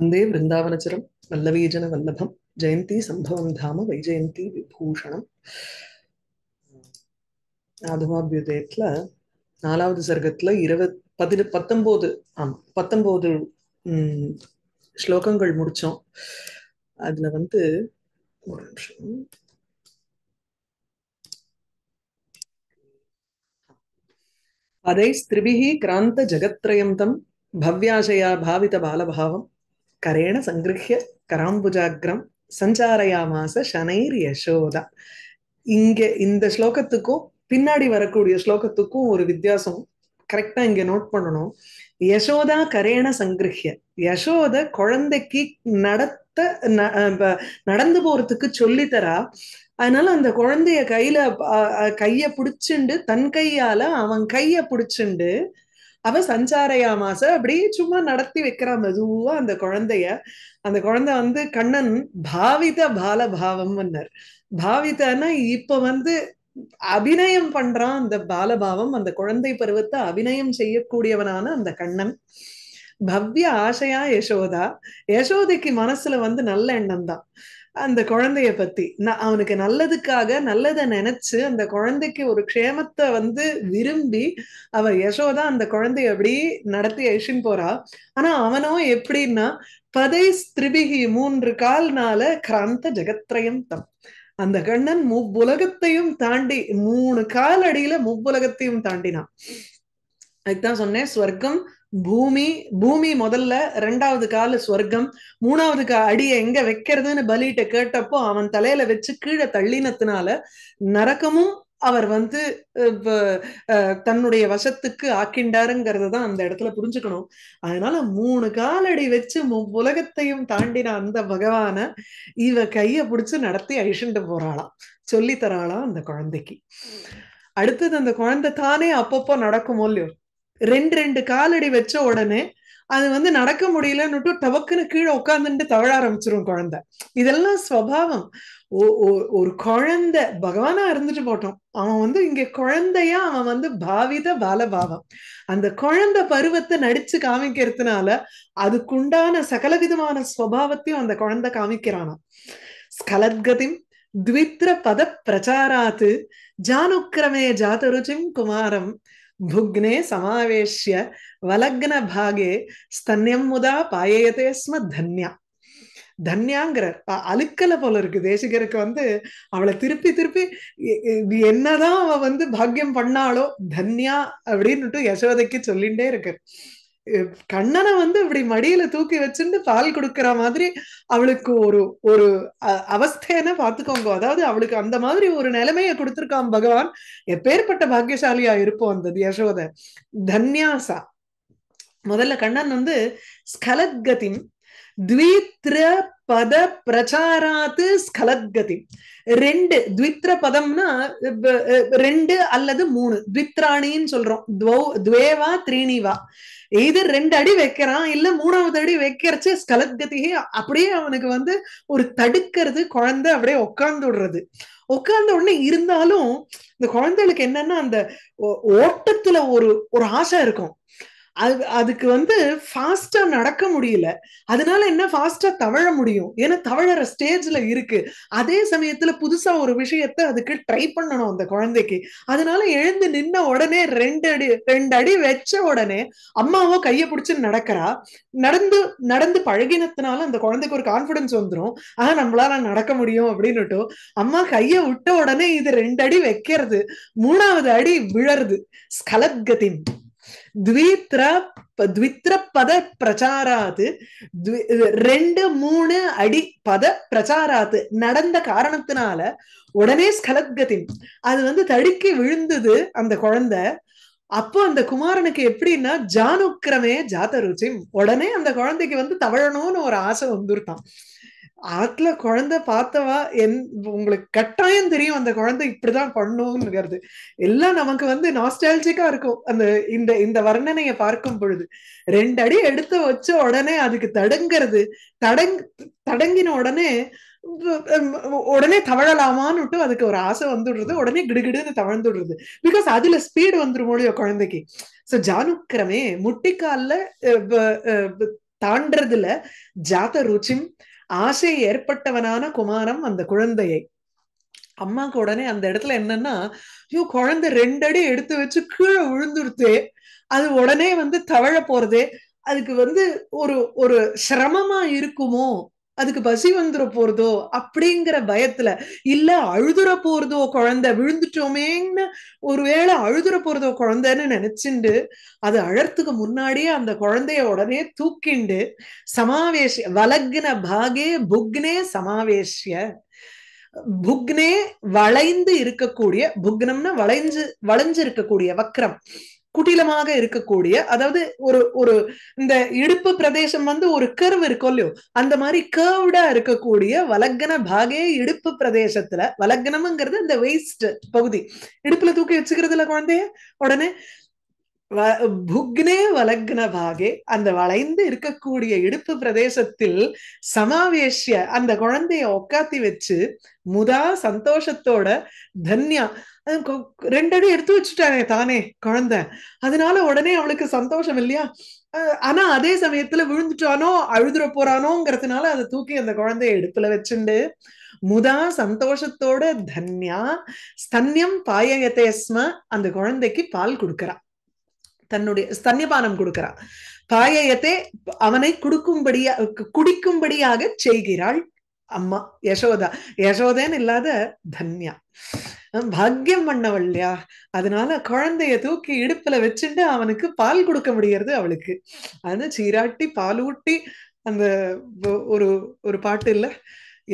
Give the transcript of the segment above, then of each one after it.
வந்தே பிருந்தாவனச்சரம் வல்லவீஜன வல்லபம் ஜெயந்தி சம்பவம் தாம வைஜெயந்தி விபூஷணம் ஆதமாபியுதயத்துல நாலாவது சர்க்கத்துல இருபத் பதின பத்தொம்போது ஆமா பத்தொம்போது உம் ஸ்லோகங்கள் முடிச்சோம் அதுல வந்து ஒரு நிமிஷம் ஸ்திரிபிகி கிராந்த ஜகத்ரயம் தம் பவ்யாசயா பாவித பாலபாவம் கரேண சங்கிருஹ்ய கராம்புஜாக்ரம் சஞ்சாரயாமாச சனைர் யசோதா இங்க இந்த ஸ்லோகத்துக்கும் பின்னாடி வரக்கூடிய ஸ்லோகத்துக்கும் ஒரு வித்தியாசம் கரெக்டா இங்க நோட் பண்ணணும் யசோதா கரேண சங்கிருஹ்ய யசோத குழந்தைக்கு நடத்த நடந்து போறதுக்கு சொல்லித்தரா அதனால அந்த குழந்தைய கையில கைய புடிச்சுண்டு தன் கையால அவன் கைய புடிச்சுண்டு அவ சஞ்சாரையா மாச அப்படி சும்மா நடத்தி வைக்கிறான் மெதுவா அந்த குழந்தைய அந்த குழந்தை வந்து கண்ணன் பாவித பால பாவம் பாவிதன்னா இப்ப வந்து அபிநயம் பண்றான் அந்த பாலபாவம் அந்த குழந்தை பருவத்தை அபிநயம் செய்யக்கூடியவனான அந்த கண்ணன் பவ்ய ஆசையா யசோதா யசோதைக்கு மனசுல வந்து நல்ல எண்ணம் தான் அந்த குழந்தைய பத்தி நான் அவனுக்கு நல்லதுக்காக நல்லதை நினைச்சு அந்த குழந்தைக்கு ஒரு க்ஷேமத்தை வந்து விரும்பி அவ யசோதா அந்த குழந்தைய அப்படி நடத்தி அழிச்சுன்னு போறா ஆனா அவனோ எப்படின்னா பதை ஸ்திரிபிகி மூன்று கால்னால கிராந்த ஜெகத்ரயம் தம் அந்த கண்ணன் முவ்வுலகத்தையும் தாண்டி மூணு கால் அடியில முவ்வுலகத்தையும் தாண்டினான் அதுதான் சொன்னேன் ஸ்வர்க்கம் பூமி பூமி முதல்ல ரெண்டாவது கால ஸ்வர்க்கம் மூணாவது கா அடியை எங்க வைக்கிறதுன்னு பலிட்ட கேட்டப்போ அவன் தலையில வச்சு கீழே தள்ளினத்துனால நரக்கமும் அவர் வந்து தன்னுடைய வசத்துக்கு ஆக்கின்றாருங்கிறது தான் அந்த இடத்துல புரிஞ்சுக்கணும் அதனால மூணு காலடி வச்சு உலகத்தையும் தாண்டின அந்த பகவான இவ கைய பிடிச்சு நடத்தி அழிச்சுட்டு போறாளாம் சொல்லி தராளாம் அந்த குழந்தைக்கு அடுத்தது அந்த குழந்தை தானே அப்பப்போ நடக்குமோ இல்லையோ ரெண்டு ரெண்டு காலடி வச்ச உடனே அது வந்து நடக்க முடியலன்னுட்டு டவக்குன்னு கீழே உட்காந்துட்டு தவழ ஆரம்பிச்சிரும் குழந்தை இதெல்லாம் ஸ்வபாவம் ஒரு குழந்தை பகவானா இருந்துட்டு போட்டோம் அவன் வந்து இங்க குழந்தையா அவன் வந்து பாவித பாலபாவம் அந்த குழந்தை பருவத்தை நடிச்சு காமிக்கிறதுனால அதுக்குண்டான சகல விதமான ஸ்வபாவத்தையும் அந்த குழந்தை காமிக்கிறானா ஸ்கலத்கதிம் த்வித்ர பத பிரச்சாராத்து ஜானுக்கிரமே ஜாதருச்சிம் குமாரம் புக்னே சமாவேஷ்ய வலக்ன பாகே ஸ்தன்யம் முதா பாயயதே ஸ்ம தன்யா தன்யாங்கிற அழுக்கலை போல இருக்கு தேசிகருக்கு வந்து அவளை திருப்பி திருப்பி என்னதான் அவ வந்து பாக்கியம் பண்ணாலோ தன்யா அப்படின்னுட்டு யசோதைக்கு சொல்லிண்டே இருக்கு கண்ணனை வந்து இப்படி மடியில தூக்கி வச்சுட்டு பால் கொடுக்கற மாதிரி அவளுக்கு ஒரு ஒரு அவஸ்தையன பாத்துக்கோங்க அதாவது அவளுக்கு அந்த மாதிரி ஒரு நிலைமைய கொடுத்திருக்கான் பகவான் எப்பேற்பட்ட பாக்கியசாலியா இருப்போம் அந்த யசோத தன்யாசா முதல்ல கண்ணன் வந்து ஸ்கலத்கதி த்வித்ர பத பிரச்சாராத்து ஸ்கலத்கதி ரெண்டு த்வித்ர பதம்னா ரெண்டு அல்லது மூணு த்வித்ராணின்னு சொல்றோம் துவேவா த்ரீனிவா எது ரெண்டு அடி வைக்கிறான் இல்ல மூணாவது அடி வைக்கிறச்சு ஸ்கலத்கத்தியே அப்படியே அவனுக்கு வந்து ஒரு தடுக்கிறது குழந்தை அப்படியே உட்கார்ந்து விடுறது உட்கார்ந்த உடனே இருந்தாலும் இந்த குழந்தைகளுக்கு என்னன்னா அந்த ஓட்டத்துல ஒரு ஒரு ஆசை இருக்கும் அது அதுக்கு வந்து ஃபாஸ்டா நடக்க முடியல அதனால என்ன ஃபாஸ்டா தவழ முடியும் ஏன்னா தவழற ஸ்டேஜ்ல இருக்கு அதே சமயத்துல புதுசா ஒரு விஷயத்த அதுக்கு ட்ரை பண்ணணும் அந்த குழந்தைக்கு அதனால எழுந்து நின்ன உடனே ரெண்டு அடி ரெண்டு அடி வச்ச உடனே அம்மாவோ கைய பிடிச்சு நடக்கிறா நடந்து நடந்து பழகினத்தினால அந்த குழந்தைக்கு ஒரு கான்பிடன்ஸ் வந்துடும் ஆஹ் நம்மளால நடக்க முடியும் அப்படின்னுட்டும் அம்மா கைய விட்ட உடனே இது ரெண்டு அடி வைக்கிறது மூணாவது அடி விழருது ஸ்கலத்கதின் த்வித்ர த்வித்ர பத பிரச்சாராத்து ரெண்டு மூணு அடி பத பிரச்சாராத்து நடந்த காரணத்தினால உடனே ஸ்கலத்கதி அது வந்து தடுக்கி விழுந்தது அந்த குழந்தை அப்போ அந்த குமாரனுக்கு எப்படின்னா ஜானுக்கிரமே ஜாத ருச்சி உடனே அந்த குழந்தைக்கு வந்து தவழணும்னு ஒரு ஆசை வந்துருத்தான் ஆத்துல குழந்தை பார்த்தவா என் உங்களுக்கு கட்டாயம் தெரியும் அந்த குழந்தை இப்படிதான் பண்ணுங்கிறது எல்லாம் நமக்கு வந்து நாஸ்டாலஜிக்கா இருக்கும் அந்த இந்த இந்த வர்ணனைய பார்க்கும் பொழுது ரெண்டு அடி எடுத்து வச்ச உடனே அதுக்கு தடங்கிறது தடங் தடங்கின உடனே உடனே தவழலாமான்னுட்டு அதுக்கு ஒரு ஆசை வந்துடுறது உடனே கிடுகிடுன்னு தவழ்ந்துடுறது பிகாஸ் அதுல ஸ்பீடு வந்துடும் மொழியோ குழந்தைக்கு சோ ஜானுக்கிரமே முட்டிக்கால தாண்டறதுல ஜாத ருச்சின் ஆசை ஏற்பட்டவனான குமாரம் அந்த குழந்தையை அம்மாவுக்கு உடனே அந்த இடத்துல என்னன்னா ஐயோ குழந்தை ரெண்டு அடி எடுத்து வச்சு கீழே விழுந்துருத்து அது உடனே வந்து தவழ போறது அதுக்கு வந்து ஒரு ஒரு சிரமமா இருக்குமோ அதுக்கு பசி வந்துட போறதோ அப்படிங்கிற பயத்துல இல்ல அழுதுற போறதோ குழந்தை விழுந்துட்டோமேன்னு ஒருவேளை அழுதுற போறதோ குழந்தைன்னு நினைச்சுண்டு அது அழறதுக்கு முன்னாடியே அந்த குழந்தைய உடனே தூக்கிண்டு சமாவேஷ வலக்ன பாகே புக்னே சமாவேஷ்ய புக்னே வளைந்து இருக்கக்கூடிய புக்னம்னா வளைஞ்சு வளைஞ்சு இருக்கக்கூடிய வக்ரம் குட்டிலமாக இருக்கக்கூடிய அதாவது ஒரு ஒரு இந்த இடுப்பு பிரதேசம் வந்து ஒரு கர்வ் இருக்கும் இல்லையோ அந்த மாதிரி கர்வ்டா இருக்கக்கூடிய வலக்கன பாகே இடுப்பு பிரதேசத்துல வலக்கணம்ங்கிறது இந்த வெயிஸ்ட் பகுதி இடுப்புல தூக்கி வச்சுக்கிறதுல குழந்தைய உடனே புக்னே வலக்ன பாகே அந்த வளைந்து இருக்கக்கூடிய இடுப்பு பிரதேசத்தில் சமாவேஷிய அந்த குழந்தைய உக்காத்தி வச்சு முதா சந்தோஷத்தோட தன்யா ரெண்டடி எடுத்து வச்சுட்டானே தானே குழந்தை அதனால உடனே அவளுக்கு சந்தோஷம் இல்லையா ஆனா அதே சமயத்துல விழுந்துட்டானோ அழுதுற போறானோங்கிறதுனால அதை தூக்கி அந்த குழந்தைய எடுப்புல வச்சுண்டு முதா சந்தோஷத்தோட தன்யா ஸ்தன்யம் பாயகத்தேஸ்ம அந்த குழந்தைக்கு பால் கொடுக்கறா தன்னுடைய ஸ்தன்யபானம் கொடுக்கறா பாயகத்தை அவனை கொடுக்கும்படியா குடிக்கும்படியாக செய்கிறாள் அம்மா யசோதா யசோதேன்னு இல்லாத தன்யா பாக்கியம் பண்ணவள்லையா அதனால குழந்தைய தூக்கி இடுப்புல வச்சுட்டு அவனுக்கு பால் கொடுக்க முடியறது அவளுக்கு அது சீராட்டி பாலூட்டி அந்த ஒரு ஒரு பாட்டு இல்ல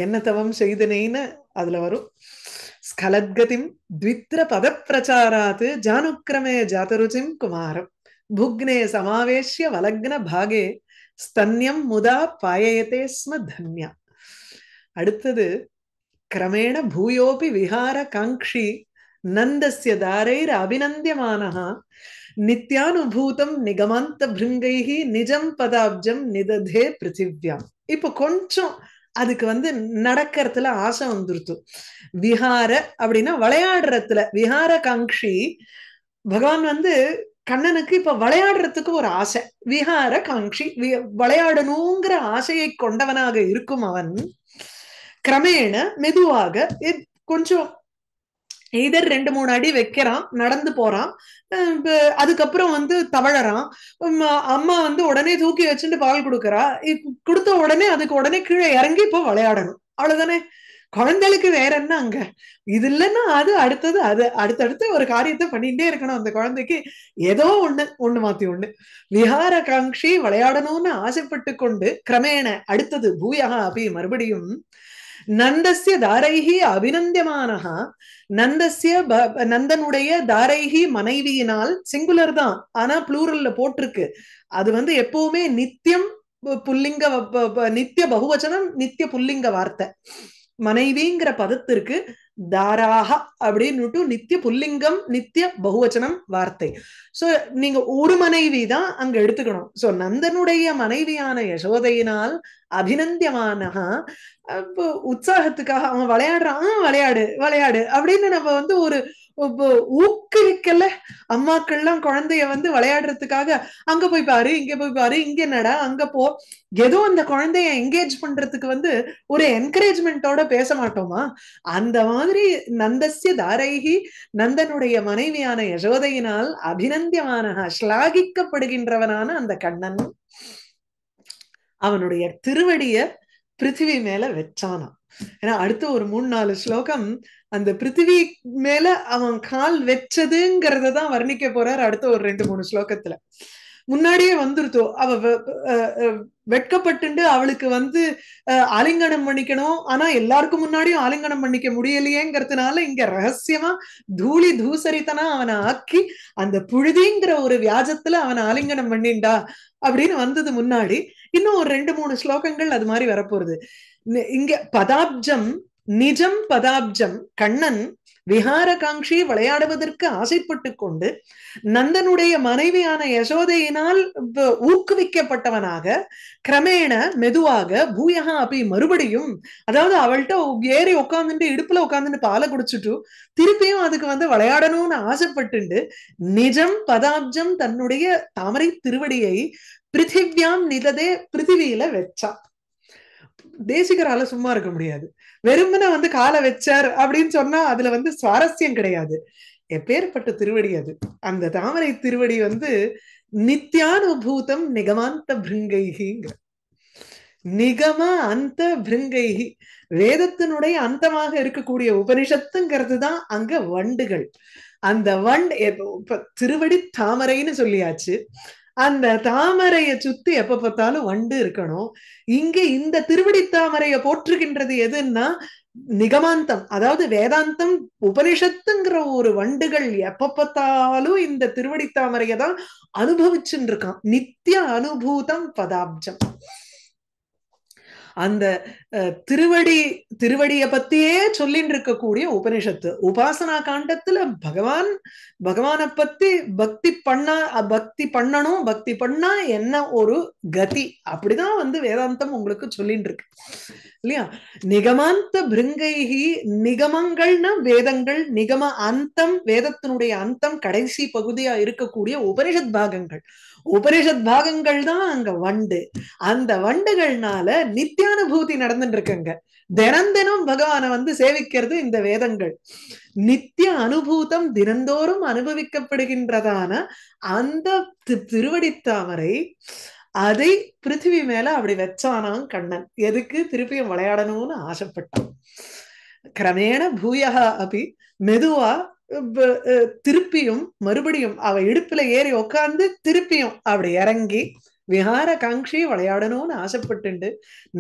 என்ன தவம் செய்தனேன்னு அதுல வரும் ஸ்கலத்கதிம் த்வித்ர பிரச்சாராத்து ஜானுக்கிரமே ஜாதருஜிம் குமாரம் புக்னே சமாவேஷ்ய வலக்ன பாகே ஸ்தன்யம் முதா பாயத்தே ஸ்ம தன்யா அடுத்தது கிரமேண பூயோபி விஹார காங்கி நந்தசிய தாரைர் அபிநந்தியமான நித்யானுபூதம் நிகமாந்த பிருங்கைஹி நிஜம் பதாப்ஜம் நிததே பிருத்திவியாம் இப்போ கொஞ்சம் அதுக்கு வந்து நடக்கிறதுல ஆசை வந்துருத்து விஹார அப்படின்னா விளையாடுறதுல விஹார காங்கி பகவான் வந்து கண்ணனுக்கு இப்ப விளையாடுறதுக்கு ஒரு ஆசை விஹார காங்கி விளையாடணுங்கிற ஆசையை கொண்டவனாக இருக்கும் அவன் கிரமேண மெதுவாக கொஞ்சம் இதர் ரெண்டு மூணு அடி வைக்கிறான் நடந்து போறான் அதுக்கப்புறம் வந்து தவழறான் அம்மா வந்து உடனே தூக்கி வச்சுட்டு பால் கொடுக்குறா கொடுத்த உடனே அதுக்கு உடனே கீழே இறங்கி இப்போ விளையாடணும் அவ்வளவுதானே குழந்தைகளுக்கு வேற என்ன அங்க இது இல்லைன்னா அது அடுத்தது அது அடுத்தடுத்து ஒரு காரியத்தை பண்ணிட்டே இருக்கணும் அந்த குழந்தைக்கு ஏதோ ஒண்ணு ஒண்ணு மாத்தி ஒண்ணு விஹார காங்கி விளையாடணும்னு ஆசைப்பட்டு கொண்டு கிரமேண அடுத்தது பூயா அப்படி மறுபடியும் நந்தசிய தாரைகி அபிநந்தியமான நந்தசிய நந்தனுடைய தாரைகி மனைவியினால் சிங்குலர் தான் ஆனா புளூரல்ல போட்டிருக்கு அது வந்து எப்பவுமே நித்தியம் புல்லிங்க நித்திய பகுவச்சனம் நித்திய புல்லிங்க வார்த்தை மனைவிங்கிற பதத்திற்கு தாராக அப்படின்னுட்டு நித்திய புல்லிங்கம் நித்திய பகுவச்சனம் வார்த்தை சோ நீங்க ஒரு மனைவி தான் அங்க எடுத்துக்கணும் சோ நந்தனுடைய மனைவியான யசோதையினால் அபிநந்தியமான உற்சாகத்துக்காக அவன் விளையாடுறான் விளையாடு விளையாடு அப்படின்னு நம்ம வந்து ஒரு ஊக்குவிக்கல எல்லாம் குழந்தைய வந்து விளையாடுறதுக்காக அங்க போய் பாரு இங்க போய் பாரு இங்க என்னடா அங்க போ ஏதோ அந்த குழந்தைய என்கேஜ் பண்றதுக்கு வந்து ஒரு என்கரேஜ்மெண்டோட பேச மாட்டோமா அந்த மாதிரி நந்தசிய தாரைகி நந்தனுடைய மனைவியான யசோதையினால் அபிநந்தியமான ஸ்லாகிக்கப்படுகின்றவனான அந்த கண்ணன் அவனுடைய திருவடிய பிருத்திவி மேல வச்சானாம் ஏன்னா அடுத்த ஒரு மூணு நாலு ஸ்லோகம் அந்த பிருத்திவி மேல அவன் கால் வச்சதுங்கிறத தான் வர்ணிக்க போறார் அடுத்த ஒரு ரெண்டு மூணு ஸ்லோகத்துல முன்னாடியே வந்துருத்தோ அவ வெட்கப்பட்டு அவளுக்கு வந்து ஆலிங்கனம் பண்ணிக்கணும் ஆனா எல்லாருக்கும் முன்னாடியும் ஆலிங்கனம் பண்ணிக்க முடியலையேங்கிறதுனால இங்க ரகசியமா தூளி தூசரித்தனா அவனை ஆக்கி அந்த புழுதிங்கிற ஒரு வியாஜத்துல அவனை ஆலிங்கனம் பண்ணிண்டா அப்படின்னு வந்தது முன்னாடி இன்னும் ஒரு ரெண்டு மூணு ஸ்லோகங்கள் அது மாதிரி வரப்போறது இங்க பதாப்ஜம் நிஜம் பதாப்ஜம் கண்ணன் விஹார காங்கி விளையாடுவதற்கு ஆசைப்பட்டு கொண்டு நந்தனுடைய மனைவியான யசோதையினால் ஊக்குவிக்கப்பட்டவனாக கிரமேண மெதுவாக பூயகா அப்படி மறுபடியும் அதாவது அவள்கிட்ட ஏறி உட்காந்துட்டு இடுப்புல உட்காந்துட்டு பாலை குடிச்சுட்டு திருப்பியும் அதுக்கு வந்து விளையாடணும்னு ஆசைப்பட்டுண்டு நிஜம் பதாப்ஜம் தன்னுடைய தாமரை திருவடியை பிருத்திவியாம் நிததே பிருத்திவியில வச்சா தேசிகரால சும்மா இருக்க முடியாது வெறுமனை வந்து காலை வச்சார் அப்படின்னு சொன்னா அதுல வந்து சுவாரஸ்யம் கிடையாது எப்பேற்பட்ட திருவடி அது அந்த தாமரை திருவடி வந்து நித்யானுபூதம் நிகமாந்த பிருங்கைகிங்க நிகம அந்த பிருங்கைகி வேதத்தினுடைய அந்தமாக இருக்கக்கூடிய உபனிஷத்துங்கிறது தான் அங்க வண்டுகள் அந்த வண்ட் திருவடி தாமரைன்னு சொல்லியாச்சு அந்த தாமரைய சுத்தி எப்ப பார்த்தாலும் வண்டு இருக்கணும் இங்க இந்த திருவடி தாமரைய போற்றுகின்றது எதுன்னா நிகமாந்தம் அதாவது வேதாந்தம் உபனிஷத்துங்கிற ஒரு வண்டுகள் எப்ப பார்த்தாலும் இந்த திருவடி தாமரையை தான் அனுபவிச்சுன்னு இருக்கான் நித்திய அனுபூதம் பதாப்ஜம் அந்த திருவடி திருவடியை பத்தியே சொல்லின்னு இருக்கக்கூடிய உபனிஷத்து உபாசனா காண்டத்துல பகவான் பகவானை பத்தி பக்தி பண்ணா பக்தி பண்ணணும் பக்தி பண்ணா என்ன ஒரு கதி அப்படிதான் வந்து வேதாந்தம் உங்களுக்கு சொல்லின்னு இருக்கு இல்லையா நிகமாந்த பிருங்கைகி நிகமங்கள்னா வேதங்கள் நிகம அந்தம் வேதத்தினுடைய அந்தம் கடைசி பகுதியா இருக்கக்கூடிய உபனிஷத் பாகங்கள் உபனிஷத் பாகங்கள் தான் அங்க வண்டு அந்த வண்டுகள்னால நித்தியானுபூதி நடந்துட்டு இருக்குங்க தினம் பகவானை வந்து சேவிக்கிறது இந்த வேதங்கள் நித்திய அனுபூதம் தினந்தோறும் அனுபவிக்கப்படுகின்றதான அந்த திருவடி தாமரை அதை பிருத்திவி மேல அப்படி வச்சானாம் கண்ணன் எதுக்கு திருப்பியும் விளையாடணும்னு ஆசைப்பட்டான் கிரமேண பூயகா அப்படி மெதுவா திருப்பியும் மறுபடியும் அவ இடுப்புல ஏறி உக்காந்து திருப்பியும் அப்படி இறங்கி விஹார காங்கி விளையாடணும்னு ஆசைப்பட்டுண்டு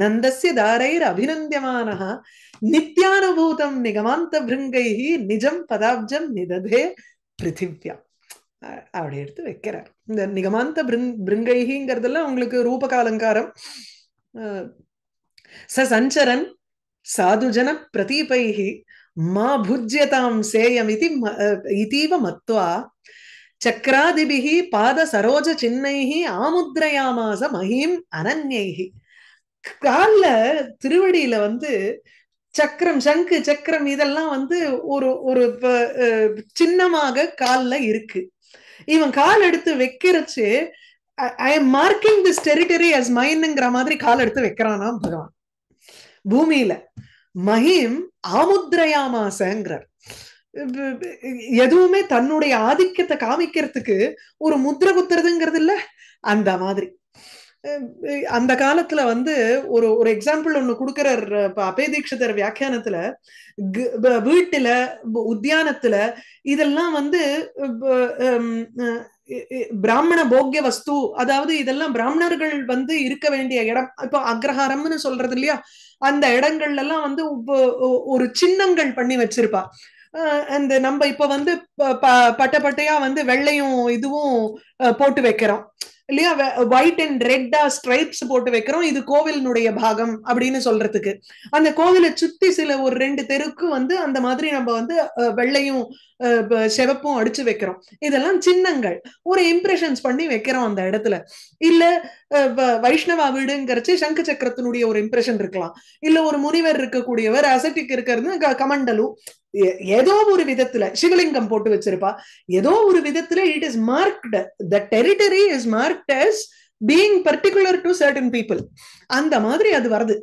நந்தசிய தாரைர் அபிநந்தியமானஹா நித்யானுபூதம் நிகமாந்த பிருங்கைஹி நிஜம் பதாப்ஜம் நிததே பிருத்திவ்யா அப்படி எடுத்து வைக்கிறார் இந்த நிகமாந்த பிருங் பிருங்கைஹிங்கிறதுலாம் உங்களுக்கு ரூபக அலங்காரம் ச சஞ்சரன் சாதுஜன பிரதீபைஹி மா புஜ்யதாம் சேயம் இது இதீவ மத்வா சக்கராதிபிகி பாத சரோஜ சின்னைகி ஆமுத்ரயாமாச மகிம் அனன்யைஹி காலில் திருவடியில வந்து சக்கரம் சங்கு சக்கரம் இதெல்லாம் வந்து ஒரு ஒரு சின்னமாக காலில் இருக்கு இவன் கால் எடுத்து வைக்கிறச்சு I am marking this territory as மைன்ங்கிற மாதிரி கால் எடுத்து வைக்கிறானா பகவான் பூமியில மகிம் ஆமுத்ரையாமாசங்கிறார் எதுவுமே தன்னுடைய ஆதிக்கத்தை காமிக்கிறதுக்கு ஒரு முத்திர குத்துறதுங்கிறது இல்ல அந்த மாதிரி அந்த காலத்துல வந்து ஒரு ஒரு எக்ஸாம்பிள் ஒண்ணு கொடுக்கறார் அபேதீட்சிதர் வியாக்கியானத்துல வீட்டுல உத்தியானத்துல இதெல்லாம் வந்து பிராமண போக்கிய வஸ்து அதாவது இதெல்லாம் பிராமணர்கள் வந்து இருக்க வேண்டிய இடம் இப்போ அக்ரஹாரம்னு சொல்றது இல்லையா அந்த இடங்கள்ல எல்லாம் வந்து ஒரு சின்னங்கள் பண்ணி வச்சிருப்பா அந்த நம்ம இப்ப வந்து பட்டப்பட்டையா வந்து வெள்ளையும் இதுவும் போட்டு வைக்கிறோம் இல்லையா ஒயிட் அண்ட் ரெட்டா ஸ்ட்ரைப்ஸ் போட்டு வைக்கிறோம் இது கோவிலினுடைய பாகம் அப்படின்னு சொல்றதுக்கு அந்த கோவிலை சுத்தி சில ஒரு ரெண்டு தெருக்கு வந்து அந்த மாதிரி நம்ம வந்து வெள்ளையும் செவப்பும் அடிச்சு வைக்கிறோம் இதெல்லாம் சின்னங்கள் ஒரு இம்ப்ரெஷன்ஸ் பண்ணி வைக்கிறோம் அந்த இடத்துல இல்ல வைஷ்ணவா வீடுங்கிறச்சு சங்கு சக்கரத்தினுடைய ஒரு இம்ப்ரெஷன் இருக்கலாம் இல்ல ஒரு முனிவர் இருக்கக்கூடியவர் அசட்டிக் இருக்கிறது கமண்டலு ஏதோ ஒரு விதத்துல சிவலிங்கம் போட்டு வச்சிருப்பா ஏதோ ஒரு விதத்துல it is marked the territory is marked as being particular to certain people அந்த மாதிரி அது வருது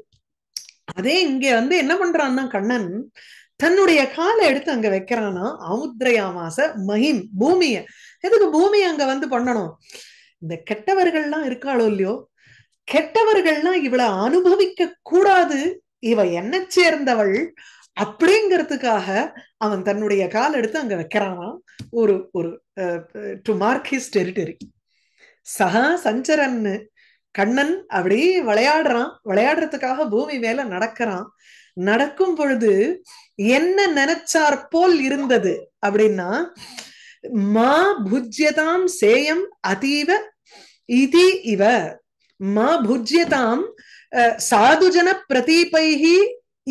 அதே இங்க வந்து என்ன பண்றான்னா கண்ணன் தன்னுடைய காலை எடுத்து அங்க வைக்கிறான்னா அமுத்ரயாமாச மகிம் பூமிய எதுக்கு பூமியை அங்க வந்து பண்ணணும் இந்த கெட்டவர்கள்லாம் இருக்காளோ இல்லையோ கெட்டவர்கள்லாம் இவளை அனுபவிக்க கூடாது இவ என்ன சேர்ந்தவள் அப்படிங்கிறதுக்காக அவன் தன்னுடைய கால் எடுத்து அங்க வைக்கிறானா ஒரு ஒரு டு மார்க் ஹிஸ் டெரிட்டரி சகா சஞ்சரன் கண்ணன் அப்படி விளையாடுறான் விளையாடுறதுக்காக பூமி மேல நடக்கிறான் நடக்கும் பொழுது என்ன நினைச்சார் போல் இருந்தது அப்படின்னா மா புஜ்யதாம் சேயம் அதீவ இதி இவ மா புஜ்யதாம் சாதுஜன பிரதீபைகி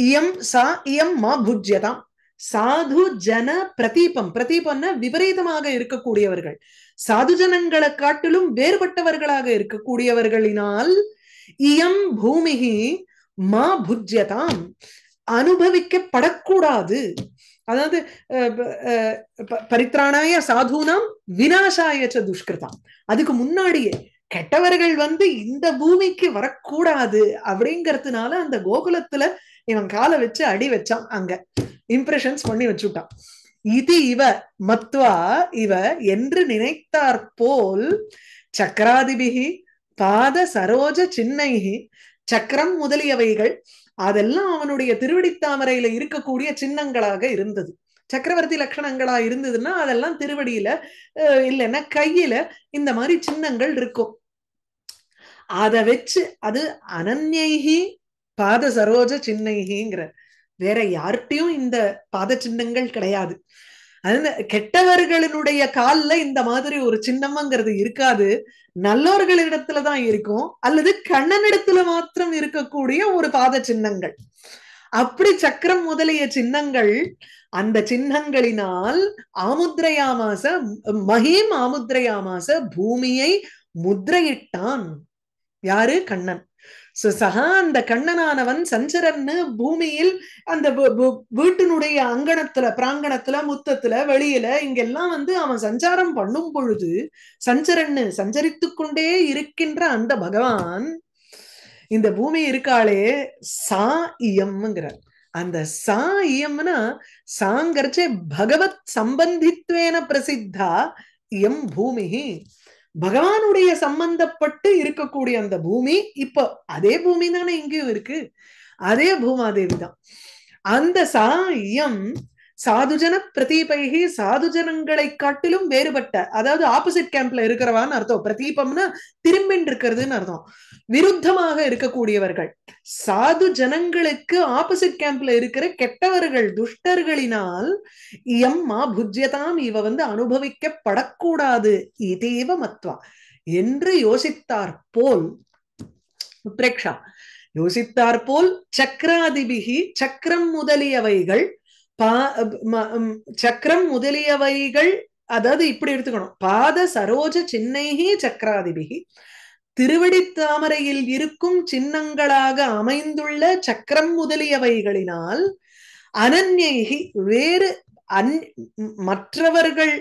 இயம் சா இயம் மா புஜ்யதாம் சாது ஜன பிரதீபம் பிரதீபம்னா விபரீதமாக இருக்கக்கூடியவர்கள் சாது ஜனங்களை காட்டிலும் வேறுபட்டவர்களாக இருக்கக்கூடியவர்களினால் இயம் பூமிகி மா புஜ்யதாம் அனுபவிக்கப்படக்கூடாது அதாவது பரித்ராணாய சாதுனாம் வினாசாயச்ச துஷ்கிருதம் அதுக்கு முன்னாடியே கெட்டவர்கள் வந்து இந்த பூமிக்கு வரக்கூடாது அப்படிங்கறதுனால அந்த கோகுலத்துல இவன் காலை வச்சு அடி வச்சான் அங்க இம்ப்ரெஷன்ஸ் பண்ணி வச்சுட்டான் இது இவ மத்வா இவ என்று நினைத்தார் போல் சக்கராதிபிகி பாத சரோஜ சின்னைகி சக்கரம் முதலியவைகள் அதெல்லாம் அவனுடைய திருவடித்தாமரையில இருக்கக்கூடிய சின்னங்களாக இருந்தது சக்கரவர்த்தி லட்சணங்களா இருந்ததுன்னா அதெல்லாம் திருவடியில இல்லைன்னா கையில இந்த மாதிரி சின்னங்கள் இருக்கும் அதை வச்சு அது அனன்யைகி பாத சரோஜ சின்னைகிங்கிற வேற யார்கிட்டையும் இந்த பாத சின்னங்கள் கிடையாது அந்த கெட்டவர்களினுடைய கால்ல இந்த மாதிரி ஒரு சின்னம்ங்கிறது இருக்காது நல்லவர்களிடத்துலதான் இருக்கும் அல்லது கண்ணனிடத்துல மாத்திரம் இருக்கக்கூடிய ஒரு பாத சின்னங்கள் அப்படி சக்கரம் முதலிய சின்னங்கள் அந்த சின்னங்களினால் ஆமுத்ரையாமாச மகிம் ஆமுத்ரையாமாச பூமியை முத்திரையிட்டான் யாரு கண்ணன் சஹா அந்த கண்ணனானவன் சஞ்சரன்னு பூமியில் அந்த வீட்டினுடைய அங்கணத்துல பிராங்கணத்துல முத்தத்துல வெளியில இங்கெல்லாம் வந்து அவன் சஞ்சாரம் பண்ணும் பொழுது சஞ்சரன்னு சஞ்சரித்து கொண்டே இருக்கின்ற அந்த பகவான் இந்த பூமி இருக்காளே சா இயம்ங்கிறார் அந்த சா இயம்னா சாங்கரிச்சே பகவத் சம்பந்தித்வேன பிரசித்தா இயம் பூமி பகவானுடைய சம்பந்தப்பட்டு இருக்கக்கூடிய அந்த பூமி இப்ப அதே பூமி தானே இங்கேயும் இருக்கு அதே பூமாதேவி தான் அந்த சாயம் சாதுஜன பிரதீபைகி சாதுஜனங்களை காட்டிலும் வேறுபட்ட அதாவது ஆப்போசிட் கேம்ப்ல இருக்கிறவான்னு அர்த்தம் பிரதீபம்னா திரும்பின் இருக்கிறதுன்னு அர்த்தம் விருத்தமாக இருக்கக்கூடியவர்கள் சாது ஜனங்களுக்கு ஆப்போசிட் கேம்ப்ல இருக்கிற கெட்டவர்கள் துஷ்டர்களினால் எம்மா புஜ்யதாம் இவ வந்து அனுபவிக்கப்படக்கூடாது இதேவ மத்வா என்று யோசித்தார் போல் பிரேக்ஷா யோசித்தார் போல் சக்கராதிபிகி சக்கரம் முதலியவைகள் பா சக்கரம் முதலியவைகள் அதாவது இப்படி எடுத்துக்கணும் பாத சரோஜ சின்னைகி சக்கராதிபிகி திருவடி தாமரையில் இருக்கும் சின்னங்களாக அமைந்துள்ள சக்கரம் முதலியவைகளினால் அனன்யகி வேறு அந் மற்றவர்கள்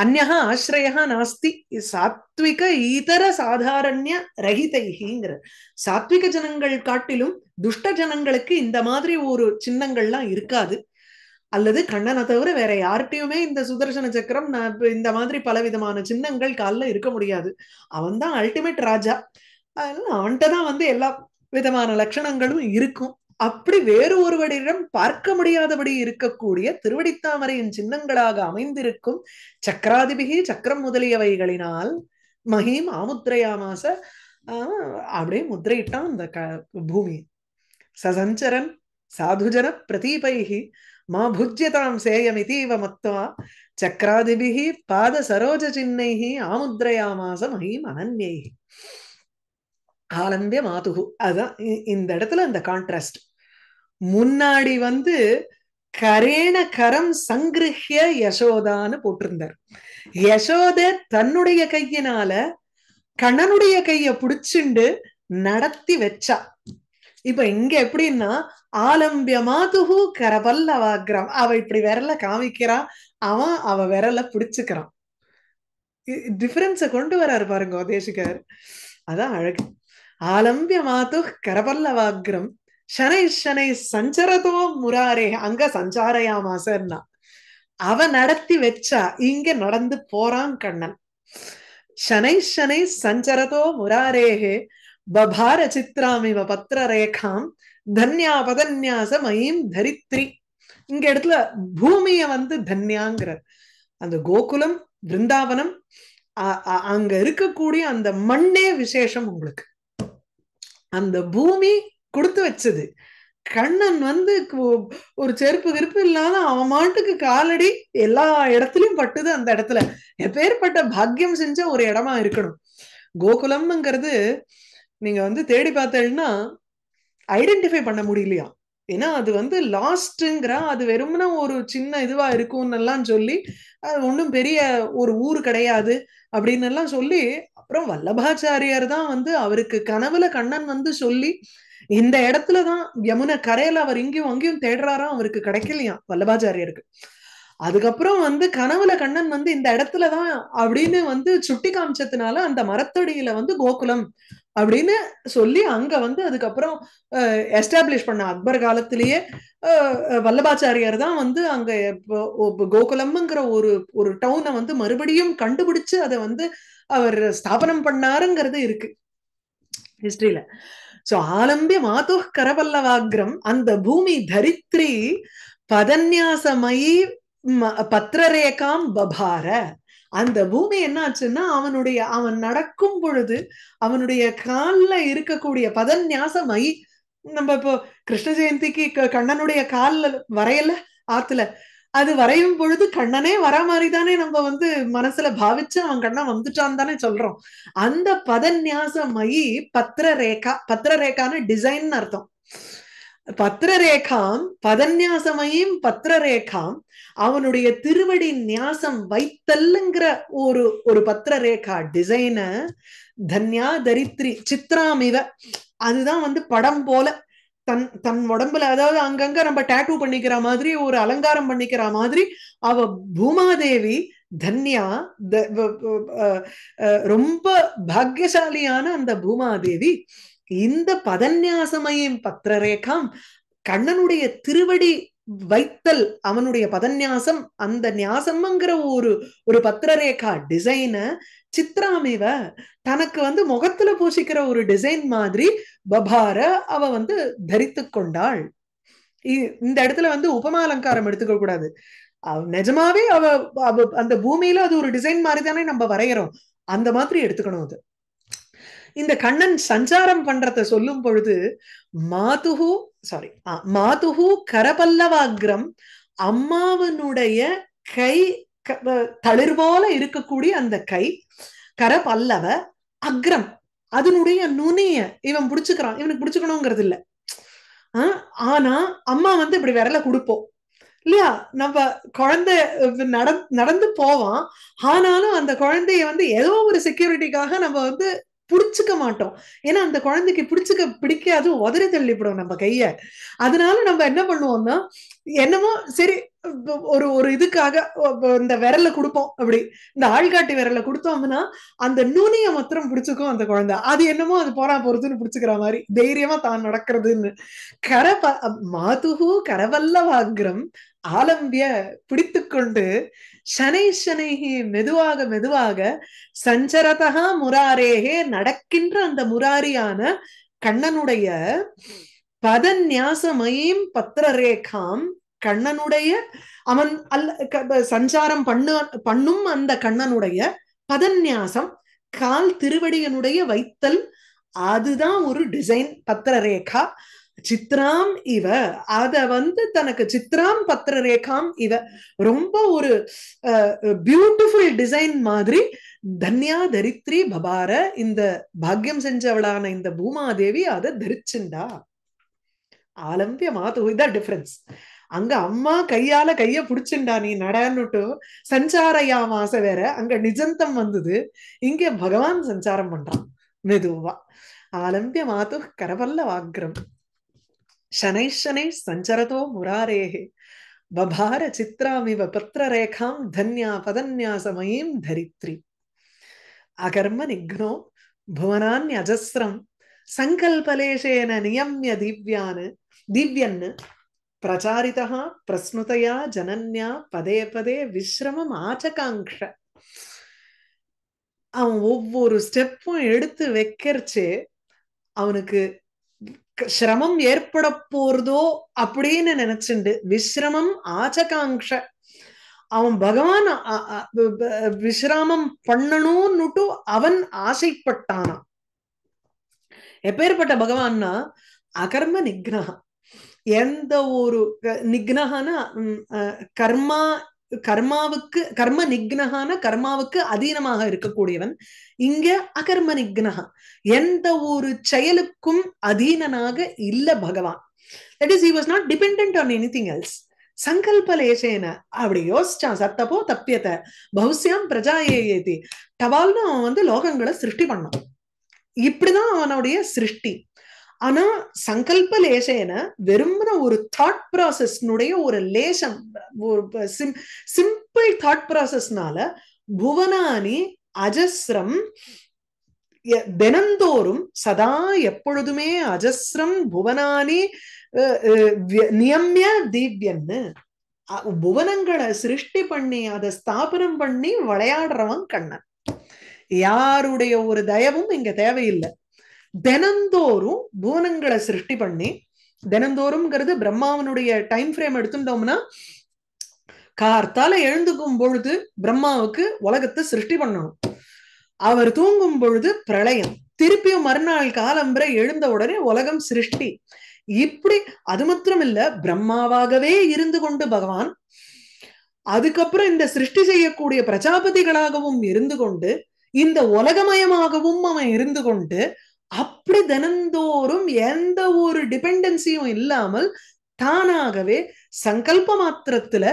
அந்நகா ஆசிரயா நாஸ்தி சாத்விக இதர சாதாரண்ய ரகிதைகிங்கிற சாத்விக ஜனங்கள் காட்டிலும் துஷ்ட ஜனங்களுக்கு இந்த மாதிரி ஒரு சின்னங்கள்லாம் இருக்காது அல்லது கண்ணனை தவிர வேற யார்கிட்டயுமே இந்த சுதர்சன சக்கரம் இந்த மாதிரி பலவிதமான சின்னங்கள் காலில் இருக்க முடியாது அவன் தான் அல்டிமேட் ராஜா அவன்கிட்ட தான் வந்து எல்லா விதமான லட்சணங்களும் இருக்கும் அப்படி வேறு ஒருவரிடம் பார்க்க முடியாதபடி இருக்கக்கூடிய திருவடித்தாமரையின் சின்னங்களாக அமைந்திருக்கும் சக்கராதிபிகி சக்கரம் முதலியவைகளினால் மகிம் ஆமுத்ரையாமாச அப்படியே முத்திரையிட்டான் அந்த க பூமி சசஞ்சரன் சாதுஜன பிரதீபைகி மா புஜ்யதாம் இவ மத்வா சக்கராதிபிகி பாத சரோஜ சின்னைஹி ஆமுத்ரயாமாச மகிம் அனன்யை ஆலம்பிய மாதுகு அதான் இந்த இடத்துல அந்த கான்ட்ராஸ்ட் முன்னாடி வந்து கரேண கரம் சங்கிருஹிய யசோதான்னு போட்டிருந்தார் யசோத தன்னுடைய கையினால கண்ணனுடைய கைய புடிச்சுண்டு நடத்தி வச்சா இப்ப இங்க எப்படின்னா கரபல்ல வாக்ரம் அவ இப்படி விரல காமிக்கிறா அவன் அவ விரல பிடிச்சுக்கிறான் டிஃபரன்ஸ கொண்டு வராரு பாருங்க தேசிகர் அதான் அழகு ஆலம்பிய மாது வாக்ரம் சனை சனை சஞ்சரதோ முராரே அங்க சஞ்சாரயாமா சார்னா அவ நடத்தி வச்சா இங்க நடந்து போறான் கண்ணன் சனை சனை சஞ்சரதோ முராரேகே பபார சித்ராமிவ பத்திர ரேகாம் தன்யா பதன்யாச மயிம் தரித்ரி இங்க இடத்துல பூமிய வந்து தன்யாங்கிறார் அந்த கோகுலம் பிருந்தாவனம் அங்க இருக்கக்கூடிய அந்த மண்ணே விசேஷம் உங்களுக்கு அந்த பூமி கொடுத்து வச்சது கண்ணன் வந்து ஒரு செருப்பு கிருப்பு இல்லாத அவன் மாட்டுக்கு காலடி எல்லா இடத்துலயும் பட்டுது அந்த இடத்துல எப்பேற்பட்ட பாக்கியம் செஞ்ச ஒரு இடமா இருக்கணும் கோகுலம்ங்கிறது நீங்க வந்து தேடி பார்த்தேன்னா ஐடென்டிஃபை பண்ண முடியலையா ஏன்னா அது வந்து லாஸ்ட்டுங்கிற அது வெறும்னா ஒரு சின்ன இதுவா எல்லாம் சொல்லி அது ஒன்றும் பெரிய ஒரு ஊர் கிடையாது அப்படின்னு எல்லாம் சொல்லி அப்புறம் வல்லபாச்சாரியார் தான் வந்து அவருக்கு கனவுல கண்ணன் வந்து சொல்லி இந்த இடத்துல தான் யமுனை கரையில அவர் இங்கேயும் அங்கேயும் தேடுறாராம் அவருக்கு கிடைக்கலையாம் வல்லபாச்சாரியருக்கு அதுக்கப்புறம் வந்து கனவுல கண்ணன் வந்து இந்த இடத்துலதான் அப்படின்னு வந்து சுட்டி காமிச்சதுனால அந்த மரத்தடியில வந்து கோகுலம் அப்படின்னு சொல்லி அங்க வந்து அதுக்கப்புறம் எஸ்டாப்ளிஷ் பண்ண அக்பர் காலத்திலேயே வல்லபாச்சாரியார் தான் வந்து அங்க கோகுலம்ங்கிற ஒரு ஒரு டவுனை வந்து மறுபடியும் கண்டுபிடிச்சு அதை வந்து அவர் ஸ்தாபனம் பண்ணாருங்கிறது இருக்கு ஹிஸ்டரியில சோ ஆலம்பிய மாதோ கரபல்லவாகிரம் அந்த பூமி தரித்ரி பதன்யாசமயி பத்திரரேகாம் பபார அந்த பூமி என்னாச்சுன்னா அவனுடைய அவன் நடக்கும் பொழுது அவனுடைய கால்ல இருக்கக்கூடிய பதன்யாச மை நம்ம இப்போ கிருஷ்ண ஜெயந்திக்கு கண்ணனுடைய கால்ல வரையல ஆத்துல அது வரையும் பொழுது கண்ணனே வர மாதிரி தானே நம்ம வந்து மனசுல பாவிச்சு அவன் கண்ணா வந்துட்டான் தானே சொல்றோம் அந்த பதன்யாச மயி பத்திர ரேகா பத்திர ரேகான டிசைன் அர்த்தம் பத்திர ரேகாம் பதன்யாசமயும் பத்திர ரேகாம் அவனுடைய திருவடி நியாசம் வைத்தல்லுங்கிற ஒரு ஒரு பத்திரரேகா டிசைன தன்யா தரித்ரி சித்ராமிவ அதுதான் வந்து படம் போல தன் தன் உடம்புல அதாவது அங்கங்க நம்ம டேட்டூ பண்ணிக்கிற மாதிரி ஒரு அலங்காரம் பண்ணிக்கிற மாதிரி அவ பூமாதேவி தன்யா ரொம்ப பாக்யசாலியான அந்த பூமாதேவி இந்த பதன்யாசமயம் பத்திரரேகாம் கண்ணனுடைய திருவடி வைத்தல் அவனுடைய பதன்யாசம் அந்த ஞாசம்ங்கிற ஒரு ஒரு பத்திரரேகா டிசைன சித்ராமேவ தனக்கு வந்து முகத்துல பூசிக்கிற ஒரு டிசைன் மாதிரி பபார அவ வந்து தரித்து கொண்டாள் இந்த இடத்துல வந்து உபமா அலங்காரம் எடுத்துக்க கூடாது நிஜமாவே அவ அந்த பூமியில அது ஒரு டிசைன் மாதிரி தானே நம்ம வரைகிறோம் அந்த மாதிரி எடுத்துக்கணும் அது இந்த கண்ணன் சஞ்சாரம் பண்றத சொல்லும் பொழுது மாதுகு சாரி மாதுகு கரபல்லவாகிரம் அம்மாவனுடைய கை தளிர்வால இருக்கக்கூடிய அந்த கை கரபல்லவ அக்ரம் அதனுடைய நுனிய இவன் பிடிச்சுக்கிறான் இவனுக்கு பிடிச்சுக்கணுங்கிறது இல்ல ஆனா அம்மா வந்து இப்படி விரல கொடுப்போம் இல்லையா நம்ம குழந்தை நடந்து போவான் ஆனாலும் அந்த குழந்தைய வந்து ஏதோ ஒரு செக்யூரிட்டிக்காக நம்ம வந்து புரிச்சுக்க மாட்டோம் ஏன்னா அந்த குழந்தைக்கு பிடிச்சுக்க பிடிக்காது உதறி தள்ளிப்படும் நம்ம கைய அதனால நம்ம என்ன பண்ணுவோம்னா என்னமோ சரி ஒரு ஒரு இதுக்காக இந்த விரல கொடுப்போம் அப்படி இந்த ஆள்காட்டி விரல கொடுத்தோம்னா அந்த நுனியை மாத்திரம் பிடிச்சுக்கும் அந்த குழந்தை அது என்னமோ அது போறா போறதுன்னு பிடிச்சுக்கிற மாதிரி தைரியமா தான் நடக்கிறதுன்னு கர மாதுகு கரவல்ல ஆலம்பிய பிடித்து கொண்டு சனை சனைகி மெதுவாக மெதுவாக சஞ்சரதா முராரேகே நடக்கின்ற அந்த முராரியான கண்ணனுடைய பதநியாசமயம் பத்திரரேகாம் கண்ணனுடைய அவன் அல்ல சஞ்சாரம் பண்ணு பண்ணும் அந்த கண்ணனுடைய பதநியாசம் கால் திருவடியனுடைய வைத்தல் அதுதான் ஒரு டிசைன் பத்திரரேகா சித்ராம் இவ அத வந்து தனக்கு சித்ராம் பத்திர ரேகாம் இவ ரொம்ப ஒரு பியூட்டிஃபுல் டிசைன் மாதிரி தன்யா தரித்ரி பபார இந்த பாக்கியம் செஞ்சவளான இந்த பூமாதேவி அதை தரிச்சுண்டா ஆலம்பிய மாத்து இதான் டிஃபரன்ஸ் அங்க அம்மா கையால கைய புடிச்சுண்டா நீ நடன்னுட்டு சஞ்சாரையா மாச வேற அங்க நிஜந்தம் வந்தது இங்க பகவான் சஞ்சாரம் பண்றான் மெதுவா ஆலம்பிய மாத்து கரவல்ல வாக்ரம் சனை சனை சஞ்சரதோ முராரேகே பபார சித்ராமிவ பத்திரரேகாம் தன்யா பதன்யாசமயீம் தரித்ரி அகர்ம நிக்னோ புவனான் அஜஸ்ரம் சங்கல்பலேஷேன நியமிய திவ்யான் திவ்யன் பிரச்சாரிதா பிரஸ்னுதையா ஜனன்யா பதே பதே விஸ்ரமம் ஆச்சகாங்க அவன் ஒவ்வொரு ஸ்டெப்பும் எடுத்து வைக்கிறச்சே அவனுக்கு சிரமம் ஏற்பட போறதோ அப்படின்னு நினைச்சுண்டு விசிரமம் ஆச்சகாங்ஷ அவன் பகவான் விசிராமம் பண்ணணும்னுட்டு அவன் ஆசைப்பட்டானா எப்பேற்பட்ட பகவான்னா அகர்ம நிக்னகா எந்த ஒரு நிக்னகனா கர்மா கர்மாவுக்கு கர்ம நிக்னகான கர்மாவுக்கு அதீனமாக இருக்கக்கூடியவன் இங்க அகர்ம நிக்னகா எந்த ஒரு செயலுக்கும் அதீனனாக இல்ல பகவான் that is he was not depend on anything else சங்கல்ப லேசேன அப்படி யோசிச்சான் சத்தப்போ தப்பியத பௌசியம் பிரஜாயேதி டவால்னு அவன் வந்து லோகங்களை சிருஷ்டி பண்ணான் இப்படிதான் அவனுடைய சிருஷ்டி ஆனா சங்கல்ப லேசேன வெறும்ன ஒரு தாட் ப்ராசஸ்னுடைய ஒரு லேசம் ஒரு சிம்பிள் தாட் ப்ராசஸ்னால புவனானி அஜஸ்ரம் தினந்தோறும் சதா எப்பொழுதுமே அஜஸ்ரம் புவனானி நியமிய தீவ்யன்னு புவனங்களை சிருஷ்டி பண்ணி அதை ஸ்தாபனம் பண்ணி விளையாடுறவன் கண்ணன் யாருடைய ஒரு தயவும் இங்க தேவையில்லை தினந்தோறும் புவனங்களை சிருஷ்டி பண்ணி தினந்தோறும்ங்கிறது பிரம்மாவனுடைய டைம் ஃப்ரேம் எடுத்துட்டோம்னா கார்த்தால எழுந்துக்கும் பொழுது பிரம்மாவுக்கு உலகத்தை சிருஷ்டி பண்ணணும் அவர் தூங்கும் பொழுது பிரளயம் திருப்பியும் மறுநாள் காலம்பரை எழுந்த உடனே உலகம் சிருஷ்டி இப்படி அது மாத்திரம் இல்ல பிரம்மாவாகவே இருந்து கொண்டு பகவான் அதுக்கப்புறம் இந்த சிருஷ்டி செய்யக்கூடிய பிரஜாபதிகளாகவும் இருந்து கொண்டு இந்த உலகமயமாகவும் அவன் இருந்து கொண்டு அப்படி தினந்தோறும் எந்த ஒரு டிபெண்டன்சியும் இல்லாமல் தானாகவே சங்கல்ப மாத்திரத்துல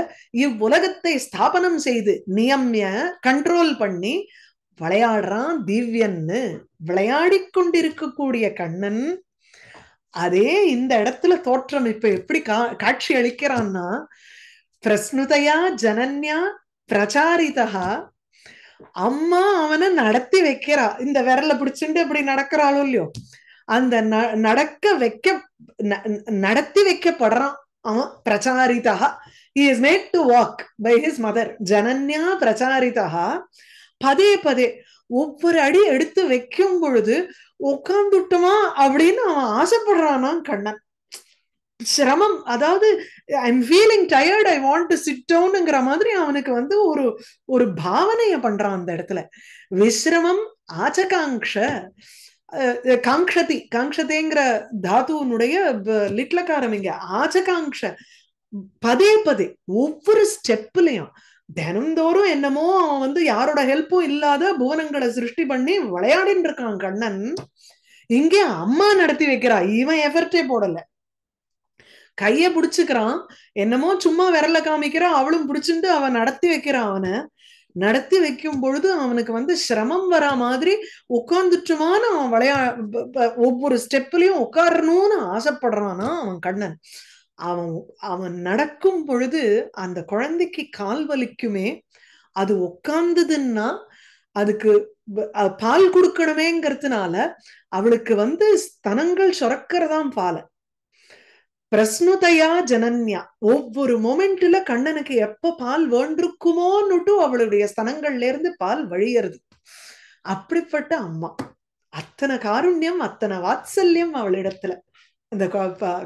இவ்வுலகத்தை ஸ்தாபனம் செய்து நியமிய கண்ட்ரோல் பண்ணி விளையாடுறான் திவ்யன்னு விளையாடி கொண்டிருக்கக்கூடிய கண்ணன் அதே இந்த இடத்துல தோற்றம் இப்ப எப்படி கா காட்சி அளிக்கிறான்னா பிரஸ்னுதையா ஜனன்யா பிரச்சாரிதா அம்மா அவனை நடத்தி வைக்கிறா இந்த விரல பிடிச்சிட்டு இப்படி நடக்கிறாளோ இல்லையோ அந்த நடக்க வைக்க நடத்தி வைக்கப்படுறான் அவன் பிரச்சாரிதா is made to walk by his mother ஜனன்யா பிரச்சாரிதா பதே பதே ஒவ்வொரு அடி எடுத்து வைக்கும் பொழுது உட்காந்துட்டோமா அப்படின்னு அவன் ஆசைப்படுறானா கண்ணன் சிரமம் அதாவது I feeling tired I want to sit டவுனுங்கிற மாதிரி அவனுக்கு வந்து ஒரு ஒரு பாவனையை பண்றான் அந்த இடத்துல விசிரமம் ஆச்சகாங்ஷ காங்ஷதி காங்ஷதேங்கிற தாத்துவனுடைய லிட்லக்காரம் இங்க ஆச்சகாங்ஷ பதே பதே ஒவ்வொரு ஸ்டெப்லயும் தினம்தோறும் என்னமோ அவன் வந்து யாரோட ஹெல்ப்பும் இல்லாத புவனங்களை சிருஷ்டி பண்ணி விளையாடின்னு இருக்கான் கண்ணன் இங்கே அம்மா நடத்தி வைக்கிறா இவன் எஃபர்டே போடல கைய பிடிச்சிக்கிறான் என்னமோ சும்மா விரல காமிக்கிறான் அவளும் பிடிச்சிட்டு அவன் நடத்தி வைக்கிறான் அவனை நடத்தி வைக்கும் பொழுது அவனுக்கு வந்து சிரமம் வரா மாதிரி உட்கார்ந்துட்டுமான அவன் விளையா ஒவ்வொரு ஸ்டெப்லயும் உட்காரணும்னு ஆசைப்படுறானா அவன் கண்ணன் அவன் அவன் நடக்கும் பொழுது அந்த குழந்தைக்கு கால் வலிக்குமே அது உட்கார்ந்ததுன்னா அதுக்கு பால் கொடுக்கணுமேங்கிறதுனால அவளுக்கு வந்து ஸ்தனங்கள் சுரக்கிறதாம் பாலை பிரஸ்னுதையா ஜனன்யா ஒவ்வொரு மொமெண்ட்ல கண்ணனுக்கு எப்ப பால் வேண்டிருக்குமோன்னுட்டு அவளுடைய ஸ்தனங்கள்ல இருந்து பால் வழியறது அப்படிப்பட்ட அம்மா அத்தனை காருண்யம் அத்தனை வாத்சல்யம் அவளிடத்துல இந்த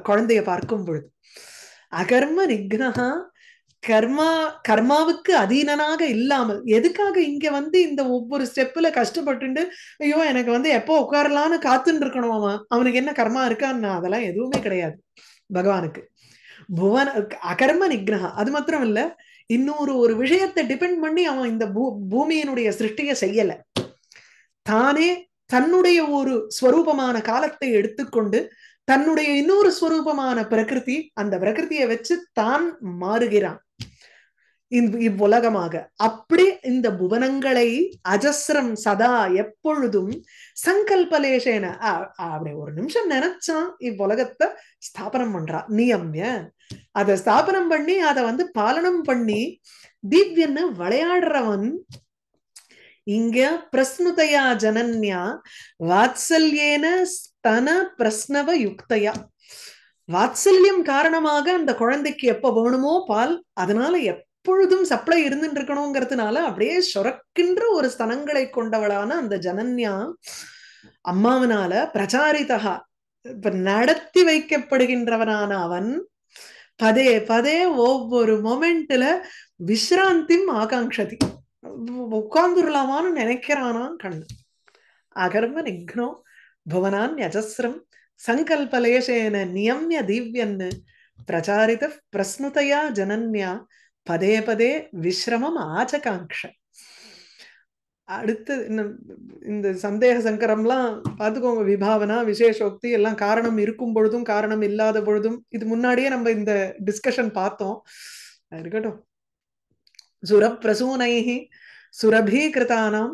குழந்தைய பார்க்கும் பொழுது அகர்ம நிக்னஹா கர்மா கர்மாவுக்கு அதீனனாக இல்லாமல் எதுக்காக இங்க வந்து இந்த ஒவ்வொரு ஸ்டெப்ல கஷ்டப்பட்டு ஐயோ எனக்கு வந்து எப்போ உட்காரலான்னு காத்துன்னு இருக்கணும் அவன் அவனுக்கு என்ன கர்மா இருக்கான்னு அதெல்லாம் எதுவுமே கிடையாது பகவானுக்கு புவன அகர்ம நிகிரகம் அது மாத்திரம் இல்ல இன்னொரு ஒரு விஷயத்தை டிபெண்ட் பண்ணி அவன் இந்த பூ பூமியினுடைய சிருஷ்டியை செய்யல தானே தன்னுடைய ஒரு ஸ்வரூபமான காலத்தை எடுத்துக்கொண்டு தன்னுடைய இன்னொரு ஸ்வரூபமான பிரகிருதி அந்த பிரகிருதியை வச்சு தான் மாறுகிறான் இவ்வுலகமாக அப்படி இந்த புவனங்களை அஜஸ்ரம் சதா எப்பொழுதும் சங்கல்பலேஷேன அப்படி ஒரு நிமிஷம் நினைச்சான் இவ்வுலகத்தை ஸ்தாபனம் பண்றா நியம்ய அத ஸ்தாபனம் பண்ணி அதை வந்து பாலனம் பண்ணி திவ்யன்னு விளையாடுறவன் இங்க பிரஸ்னுதையா ஜனன்யா வாத்சல்யேன ஸ்தன பிரஸ்னவ யுக்தையா வாத்சல்யம் காரணமாக அந்த குழந்தைக்கு எப்ப வேணுமோ பால் அதனால எப்ப எப்பொழுதும் சப்ளை இருந்துட்டு இருக்கணுங்கிறதுனால அப்படியே சொரக்கின்ற ஒரு ஸ்தனங்களை கொண்டவளான அந்த ஜனன்யா அம்மாவனால பிரச்சாரிதா இப்ப நடத்தி வைக்கப்படுகின்றவனான அவன் பதே பதே ஒவ்வொரு மொமெண்ட்ல விஸ்ராந்திம் ஆகாங்கதி உட்கார்ந்துடலாமான்னு நினைக்கிறானா கண்ணு அகர்ம நிக்னோ புவனான் யஜஸ்ரம் சங்கல்பலேசேன நியம்ய தீவ்யன்னு பிரச்சாரித பிரஸ்னுதையா ஜனன்யா பதே பதே விஸ்ரமம் ஆச்சகாங்ஷ அடுத்து இந்த சந்தேக சங்கரம்லாம் பார்த்துக்கோங்க விபாவனா விசேஷோக்தி எல்லாம் காரணம் இருக்கும் பொழுதும் காரணம் இல்லாத பொழுதும் இது முன்னாடியே நம்ம இந்த டிஸ்கஷன் பார்த்தோம் இருக்கட்டும் சுரப்பிரசூனைஹி சுரபீகிருத்தானாம்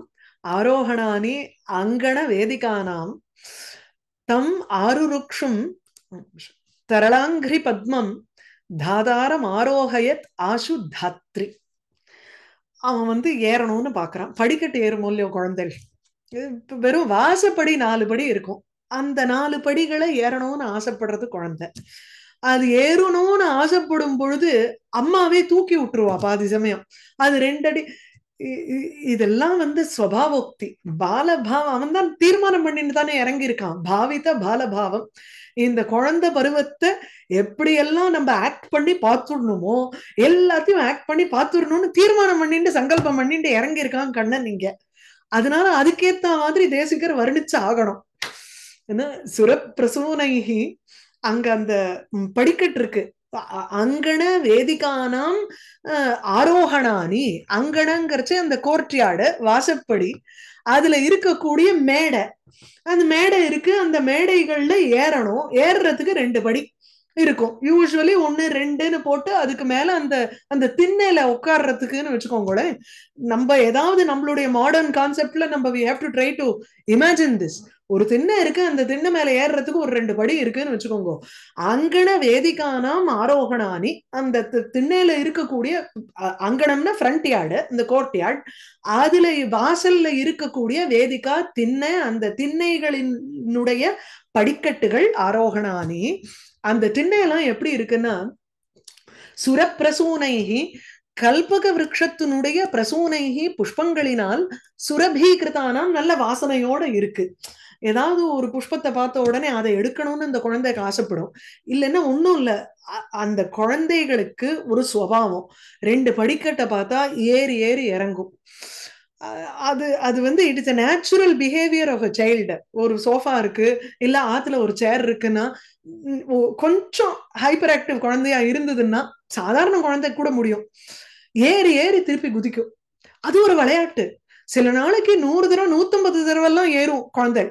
ஆரோகணானி அங்கண வேதிகானாம் தம் ஆருருக்ஷும் தரளாங்கிரி பத்மம் தாதாரம் ஆரோகயத் ஆசு தாத்ரி அவன் வந்து ஏறணும்னு பார்க்குறான் படிக்கட்டு ஏறும் இல்லையோ குழந்தைகள் வெறும் வாசப்படி நாலு படி இருக்கும் அந்த நாலு படிகளை ஏறணும்னு ஆசைப்படுறது குழந்தை அது ஏறணும்னு ஆசைப்படும் பொழுது அம்மாவே தூக்கி விட்டுருவா பாதி சமயம் அது ரெண்டடி இதெல்லாம் வந்து ஸ்வபாவோக்தி பாலபாவம் அவன் தான் தீர்மானம் பண்ணின்னு தானே இறங்கியிருக்கான் பாவித பாலபாவம் இந்த குழந்தை பருவத்தை எப்படியெல்லாம் நம்ம ஆக்ட் பண்ணி பார்த்துடணுமோ எல்லாத்தையும் ஆக்ட் பண்ணி பார்த்துடணும்னு தீர்மானம் பண்ணிட்டு சங்கல்பம் பண்ணிட்டு இறங்கி இருக்காங்க கண்ணன் நீங்க அதனால அதுக்கேத்த மாதிரி தேசிகர் வர்ணிச்சு ஆகணும் ஏன்னா சுரப்பிரசூனைகி அங்க அந்த படிக்கட்டு இருக்கு அங்கண வேதிகானாம் ஆரோகணானி அங்கணங்கிறச்சு அந்த கோர்ட்யார்டு வாசப்படி அதுல இருக்கக்கூடிய மேடை அந்த மேடை இருக்கு அந்த மேடைகள்ல ஏறணும் ஏறுறதுக்கு ரெண்டு படி இருக்கும் யூஸ்வலி ஒன்னு ரெண்டுன்னு போட்டு அதுக்கு மேல அந்த அந்த திண்ணையில உட்கார்றதுக்குன்னு வச்சுக்கோங்களேன் நம்ம ஏதாவது நம்மளுடைய மாடர்ன் கான்செப்ட்ல நம்ம we have to try to imagine this ஒரு திண்ணை இருக்கு அந்த திண்ணை மேல ஏறுறதுக்கு ஒரு ரெண்டு படி இருக்குன்னு வச்சுக்கோங்க அங்கன வேதிக்கானாம் ஆரோகணானி அந்த திண்ணையில இருக்கக்கூடிய அங்கனம்னா ஃப்ரண்ட் யார்டு இந்த கோர்ட் யார்டு அதுல வாசல்ல இருக்கக்கூடிய வேதிக்கா திண்ணை அந்த திண்ணைகளினுடைய படிக்கட்டுகள் ஆரோகணானி அந்த திண்ணையெல்லாம் எப்படி இருக்குன்னா சுரப்பிரசூனைகி கல்பக விரக்ஷத்தினுடைய பிரசூனைகி புஷ்பங்களினால் சுரபீகிருத்தானாம் நல்ல வாசனையோட இருக்கு ஏதாவது ஒரு புஷ்பத்தை பார்த்த உடனே அதை எடுக்கணும்னு இந்த குழந்தைக்கு ஆசைப்படும் இல்லைன்னா ஒன்றும் இல்லை அந்த குழந்தைகளுக்கு ஒரு சுவாவம் ரெண்டு படிக்கட்டை பார்த்தா ஏறி ஏறி இறங்கும் அது அது வந்து it is a natural behaviour of a child ஒரு சோஃபா இருக்கு இல்ல ஆத்துல ஒரு சேர் இருக்குன்னா கொஞ்சம் ஹைப்பர் ஆக்டிவ் குழந்தையா இருந்ததுன்னா சாதாரண குழந்தை கூட முடியும் ஏறி ஏறி திருப்பி குதிக்கும் அது ஒரு விளையாட்டு சில நாளைக்கு நூறு தடவை நூத்தம்பது தடவை எல்லாம் ஏறும் குழந்தை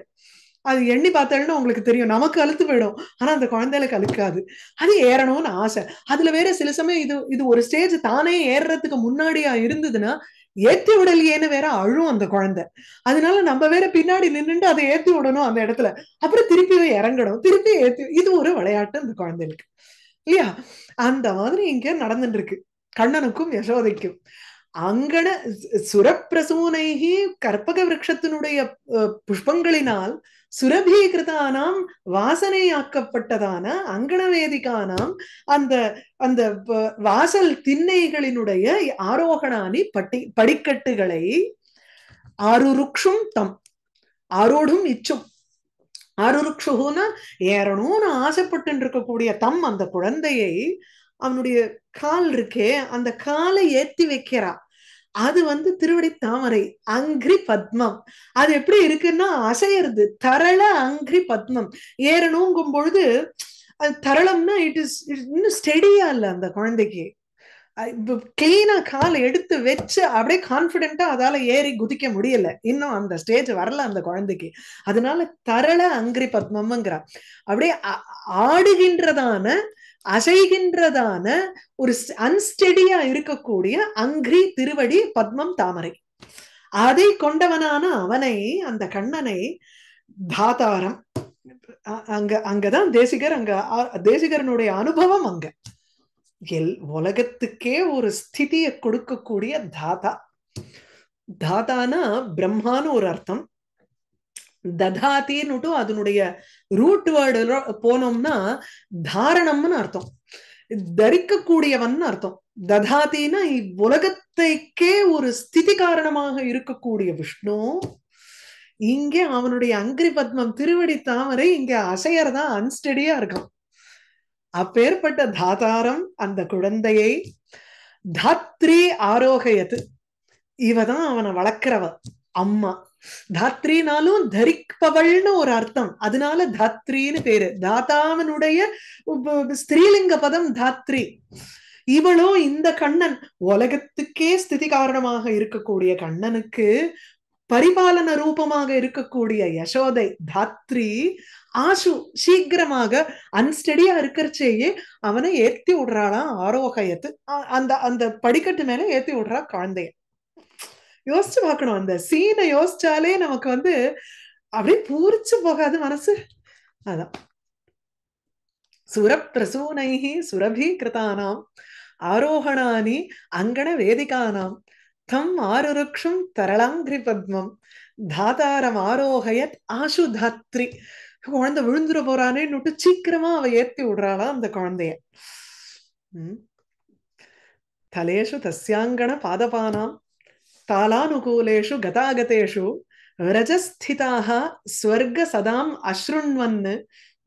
அது எண்ணி பார்த்தாலும் உங்களுக்கு தெரியும் நமக்கு அழுத்து போயிடும் ஆனா அந்த குழந்தைகளுக்கு அழுக்காது அது ஏறணும்னு ஆசை அதுல வேற சில சமயம் இது இது ஒரு ஸ்டேஜ் தானே ஏறுறதுக்கு முன்னாடியா இருந்ததுன்னா ஏத்தி விடலையேன்னு வேற அழும் அந்த குழந்தை அதனால நம்ம வேற பின்னாடி நின்றுட்டு அதை ஏத்தி விடணும் அந்த இடத்துல அப்புறம் திருப்பியும் இறங்கணும் திருப்பி ஏத்தி இது ஒரு விளையாட்டு அந்த குழந்தைகளுக்கு இல்லையா அந்த மாதிரி இங்க நடந்துட்டு இருக்கு கண்ணனுக்கும் யசோதைக்கும் அங்கன சுரப்பிரசூனைகி கற்பக விரக்ஷத்தினுடைய புஷ்பங்களினால் சுரபீகிருதானாம் வாசனையாக்கப்பட்டதான அங்கணவேதிகானாம் அந்த அந்த வாசல் திண்ணைகளினுடைய ஆரோகணானி பட்டி படிக்கட்டுகளை ஆருருக்ஷும் தம் ஆரோடும் இச்சும் ஆருருக்ஷுன்னா ஏறணும்னு ஆசைப்பட்டு இருக்கக்கூடிய தம் அந்த குழந்தையை அவனுடைய கால் இருக்கே அந்த காலை ஏத்தி வைக்கிறா அது வந்து திருவடி தாமரை அங்கிரி பத்மம் அது எப்படி இருக்குன்னா அசையறது தரள அங்கிரி பத்மம் ஏறணுங்கும் பொழுது அது தரளம்னா இட் இஸ் இன்னும் ஸ்டெடியா இல்லை அந்த குழந்தைக்கு கிளீனா காலை எடுத்து வச்சு அப்படியே கான்பிடென்டா அதால ஏறி குதிக்க முடியல இன்னும் அந்த ஸ்டேஜ் வரல அந்த குழந்தைக்கு அதனால தரள அங்கிரி பத்மம்ங்கிறா அப்படியே ஆடுகின்றதான அசைகின்றதான ஒரு அன்ஸ்டெடியா இருக்கக்கூடிய அங்கிரி திருவடி பத்மம் தாமரை அதை கொண்டவனான அவனை அந்த கண்ணனை தாத்தாரம் அங்க அங்கதான் தேசிகர் அங்க தேசிகரனுடைய அனுபவம் அங்க எல் உலகத்துக்கே ஒரு ஸ்திதியை கொடுக்கக்கூடிய தாதா தாதானா பிரம்மான்னு ஒரு அர்த்தம் ததாத்தின்னுட்டு அதனுடைய ரூட் வேர்டு போனோம்னா தாரணம்னு அர்த்தம் தரிக்கக்கூடியவன் அர்த்தம் ததாத்தினா உலகத்தைக்கே ஒரு ஸ்திதி காரணமாக இருக்கக்கூடிய விஷ்ணு இங்கே அவனுடைய அங்கிரி பத்மம் திருவடி தாமரை இங்க அசையறதா அன்ஸ்டடியா இருக்கான் அப்பேற்பட்ட தாதாரம் அந்த குழந்தையை தாத்ரி ஆரோகையது இவ தான் அவனை வளர்க்கிறவ அம்மா தாத்ரினாலும் தரிப்பவள்னு ஒரு அர்த்தம் அதனால தாத்ரின்னு பேரு தாத்தாவனுடைய ஸ்திரீலிங்க பதம் தாத்ரி இவளோ இந்த கண்ணன் உலகத்துக்கே ஸ்திதி காரணமாக இருக்கக்கூடிய கண்ணனுக்கு பரிபாலன ரூபமாக இருக்கக்கூடிய யசோதை தாத்ரி ஆசு சீக்கிரமாக அன்ஸ்டடியா இருக்கிறச்சேயே அவனை ஏத்தி விடுறாளாம் ஆரோகயத்து அந்த அந்த படிக்கட்டு மேல ஏத்தி விடுறா குழந்தைய யோசிச்சு பார்க்கணும் அந்த சீனை யோசிச்சாலே நமக்கு வந்து அப்படியே பூரிச்சு போகாது மனசு அதான் சுரப்பிரசூனைஹி சுரபீகிருதானாம் ஆரோகணானி அங்கன வேதிகானாம் தம் ஆருருக்ஷும் தரளாங்கிரி பத்மம் தாதாரம் ஆரோகயத் ஆசு தாத்ரி குழந்தை விழுந்துட போறானேன்னு சீக்கிரமா அவ ஏத்தி விடுறாளா அந்த குழந்தைய தலேஷு தஸ்யாங்கண பாதபானாம் தாலானுகூலேஷு கதாகதேஷு ரஜஸ்திதாக ஸ்வர்க சதாம் அஸ்ருண்வன்னு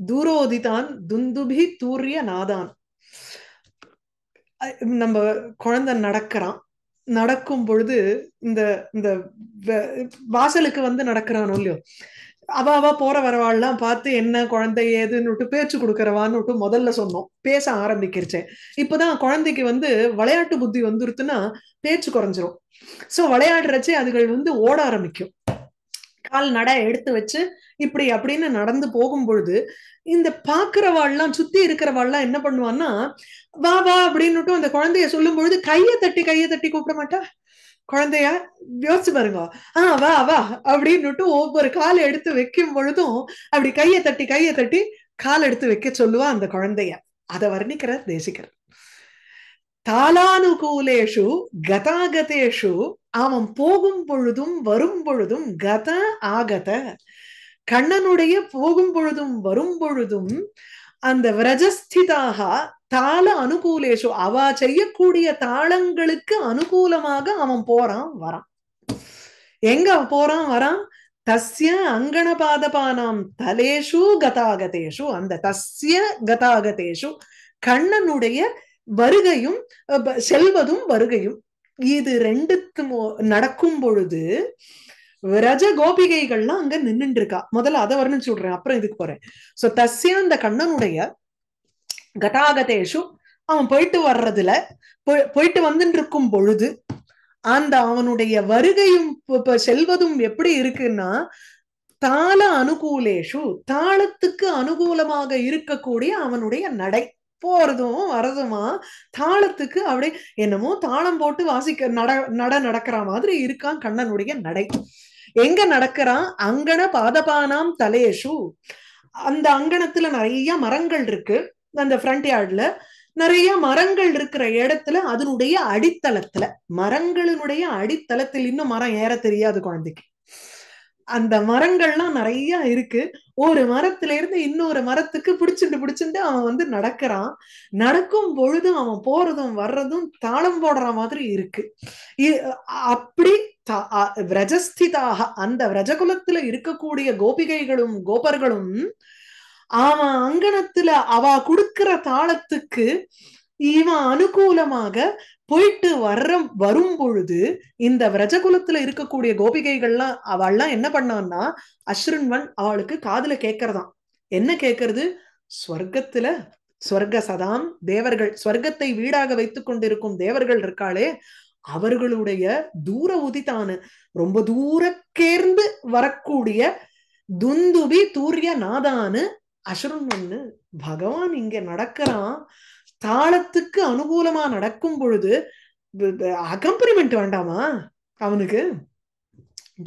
தூரோதிதான் துந்துபி தூரிய நாதான் நம்ம குழந்தை நடக்கிறான் நடக்கும் பொழுது இந்த இந்த வாசலுக்கு வந்து நடக்கிறானோ இல்லையோ அவ அவ போற வரவாள்லாம் பார்த்து என்ன குழந்தை ஏதுன்னு விட்டு பேச்சு கொடுக்கறவான்னு விட்டு முதல்ல சொன்னோம் பேச ஆரம்பிக்கிருச்சேன் இப்பதான் குழந்தைக்கு வந்து விளையாட்டு புத்தி வந்துருத்துன்னா பேச்சு குறைஞ்சிரும் சோ விளையாடுறச்சே அதுகள் வந்து ஓட ஆரம்பிக்கும் கால் நட எடுத்து வச்சு இப்படி அப்படின்னு நடந்து போகும் பொழுது இந்த பாக்குறவாள்லாம் சுத்தி இருக்கிறவாள்லாம் என்ன பண்ணுவான்னா வா வா அப்படின்னுட்டும் அந்த குழந்தைய சொல்லும் பொழுது கையை தட்டி கையை தட்டி கூப்பிட மாட்டா குழந்தைய யோசிச்சு பாருங்க ஆ வா வா அப்படின்னுட்டு ஒவ்வொரு காலை எடுத்து வைக்கும் பொழுதும் அப்படி கையை தட்டி கையை தட்டி கால் எடுத்து வைக்க சொல்லுவா அந்த குழந்தைய அதை வர்ணிக்கிறார் தேசிக்கிறார் தாலானுகூலேஷு கதாகதேஷு அவன் போகும் பொழுதும் வரும் பொழுதும் கத ஆகத கண்ணனுடைய போகும் பொழுதும் வரும் பொழுதும் அந்த விரஜஸ்திதாக தாள அனுகூலேஷு அவ செய்யக்கூடிய தாளங்களுக்கு அனுகூலமாக அவன் போறான் வரான் எங்க போறான் வரான் தஸ்ய அங்கண பாதபானாம் தலேஷு கதாகதேஷு அந்த தஸ்ய கதாகதேஷு கண்ணனுடைய வருகையும் செல்வதும் வருகையும் இது ரெண்டுத்தும் நடக்கும் பொழுது ரஜ கோபிகைகள்லாம் அங்க நின்னு இருக்கா முதல்ல அதை வரணும்னு சொல்றேன் அப்புறம் இதுக்கு போறேன் சோ தஸ்ய அந்த கண்ணனுடைய கதாகதேஷு அவன் போயிட்டு வர்றதுல போயிட்டு வந்துட்டு இருக்கும் பொழுது அந்த அவனுடைய வருகையும் செல்வதும் எப்படி இருக்குன்னா தாள அனுகூலேஷு தாளத்துக்கு அனுகூலமாக இருக்கக்கூடிய அவனுடைய நடை போறதும் வரதுமா தாளத்துக்கு அப்படியே என்னமோ தாளம் போட்டு வாசிக்க நட நட நடக்கிற மாதிரி இருக்கான் கண்ணனுடைய நடை எங்க நடக்கிறான் அங்கன பாதபானாம் தலேஷு அந்த அங்கணத்துல நிறைய மரங்கள் இருக்கு அந்த ஃப்ரண்ட் யார்ட்ல நிறைய மரங்கள் இருக்கிற இடத்துல அதனுடைய அடித்தளத்துல மரங்களினுடைய அடித்தளத்தில் இன்னும் மரம் ஏற தெரியாது குழந்தைக்கு அந்த மரங்கள்லாம் நிறைய இருக்கு ஒரு மரத்துல இருந்து இன்னொரு மரத்துக்கு பிடிச்சிட்டு பிடிச்சிட்டு அவன் வந்து நடக்கிறான் நடக்கும் பொழுதும் அவன் போறதும் வர்றதும் தாளம் போடுற மாதிரி இருக்கு அப்படி விரஜஸ்திதாக அந்த விரஜகுலத்துல இருக்கக்கூடிய கோபிகைகளும் கோபர்களும் அவன் அங்கனத்துல அவ கொடுக்கிற தாளத்துக்கு இவன் அனுகூலமாக போயிட்டு வர்ற வரும் பொழுது இந்த விரஜகுலத்துல இருக்கக்கூடிய கோபிகைகள்லாம் அவள்லாம் என்ன பண்ணான்னா அஸ்ருன்வன் அவளுக்கு காதுல கேக்குறதாம் என்ன கேக்குறது ஸ்வர்க்கத்துல ஸ்வர்க சதாம் தேவர்கள் ஸ்வர்க்கத்தை வீடாக வைத்து கொண்டிருக்கும் தேவர்கள் இருக்காளே அவர்களுடைய தூர உதிதான ரொம்ப தூரக்கேர்ந்து வரக்கூடிய துந்துபி தூரிய நாதானு அசுரன் பகவான் இங்க நடக்கிறான் தாளத்துக்கு அனுகூலமா நடக்கும் பொழுது அக்கம்பரிமெண்ட் வேண்டாமா அவனுக்கு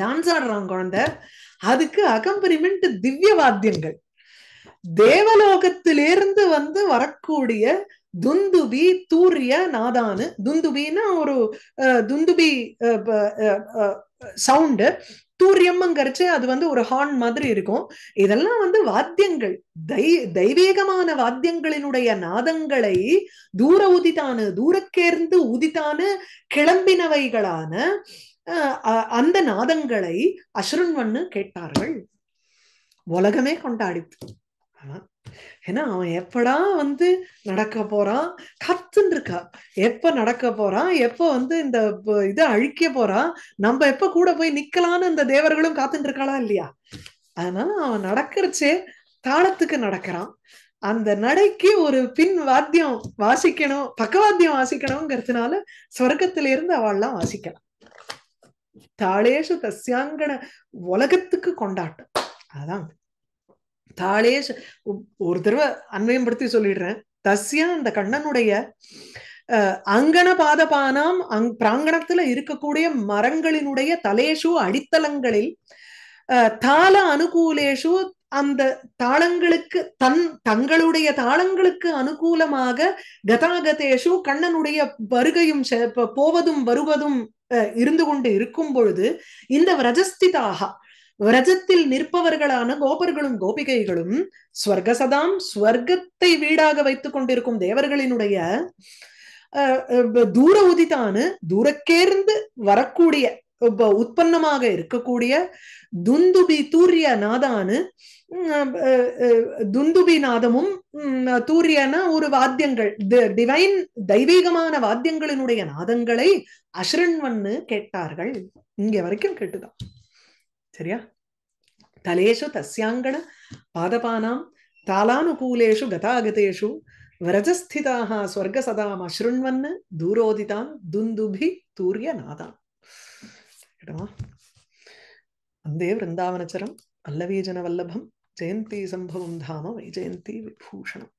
டான்ஸ் ஆடுறான் குழந்தை அதுக்கு அகம்பரிமெண்ட் திவ்ய வாத்தியங்கள் தேவலோகத்திலிருந்து வந்து வரக்கூடிய துந்துபி தூரிய நாதானு துந்துபின்னா ஒரு துந்துபி சவுண்டு தூரியம்ங்கிறச்சு அது வந்து ஒரு ஹார்ன் மாதிரி இருக்கும் இதெல்லாம் வந்து வாத்தியங்கள் தை தெய்வீகமான வாத்தியங்களினுடைய நாதங்களை தூர உதித்தான தூரக்கேர்ந்து உதித்தான கிளம்பினவைகளான அந்த நாதங்களை அசுரன் வண்ணு கேட்டார்கள் உலகமே கொண்டாடித்து ஏன்னா அவன் எப்படா வந்து நடக்க போறான் கத்துன்னு இருக்கா எப்ப நடக்க போறான் எப்ப வந்து இந்த இதை அழிக்க போறான் நம்ம எப்ப கூட போய் நிக்கலாம்னு இந்த தேவர்களும் காத்துட்டு இருக்காளா இல்லையா அதனால அவன் நடக்கிறச்சே தாளத்துக்கு நடக்கிறான் அந்த நடைக்கு ஒரு பின் வாத்தியம் வாசிக்கணும் பக்கவாத்தியம் வாசிக்கணுங்கிறதுனால சொர்க்கத்தில இருந்து அவள்லாம் வாசிக்கலாம் தாளேஷு தஸ்யாங்கன உலகத்துக்கு கொண்டாட்டம் அதான் தாளே ஒரு தடவை அன்மயம் படுத்தி சொல்லிடுறேன் தஸ்யா அந்த கண்ணனுடைய அங்கன பாதபானாம் அங் பிராங்கணத்துல இருக்கக்கூடிய மரங்களினுடைய தலேஷு அடித்தளங்களில் தாள அனுகூலேஷு அந்த தாளங்களுக்கு தன் தங்களுடைய தாளங்களுக்கு அனுகூலமாக கதாகதேஷு கண்ணனுடைய வருகையும் போவதும் வருவதும் இருந்து கொண்டு இருக்கும் பொழுது இந்த ரஜஸ்திதாக விரதத்தில் நிற்பவர்களான கோபர்களும் கோபிகைகளும் ஸ்வர்கசதாம் ஸ்வர்க்கத்தை வீடாக வைத்துக் கொண்டிருக்கும் தேவர்களினுடைய தூர உதிதானு தூரக்கேர்ந்து வரக்கூடிய உற்பத்தமாக இருக்கக்கூடிய துந்துபி தூரிய நாதானு துந்துபி நாதமும் தூரியன ஒரு வாத்தியங்கள் டிவைன் தெய்வீகமான வாத்தியங்களினுடைய நாதங்களை அஸ்ரண்வன்னு கேட்டார்கள் இங்க வரைக்கும் கேட்டுதான் சரியா தலேஷு தஸ்யாங்கண பாதபானாம் தாலானுகூலேஷு கதாகதேஷு விரஜஸ்திதாக ஸ்வர்கசதாம் சதாம் அஸ்ருண்வன் தூரோதிதான் துந்துபி தூரிய நாதான் வந்தே விருந்தாவனச்சரம் அல்லவீஜன வல்லபம் ஜெயந்தி சம்பவம் தாம வைஜெயந்தி விபூஷணம்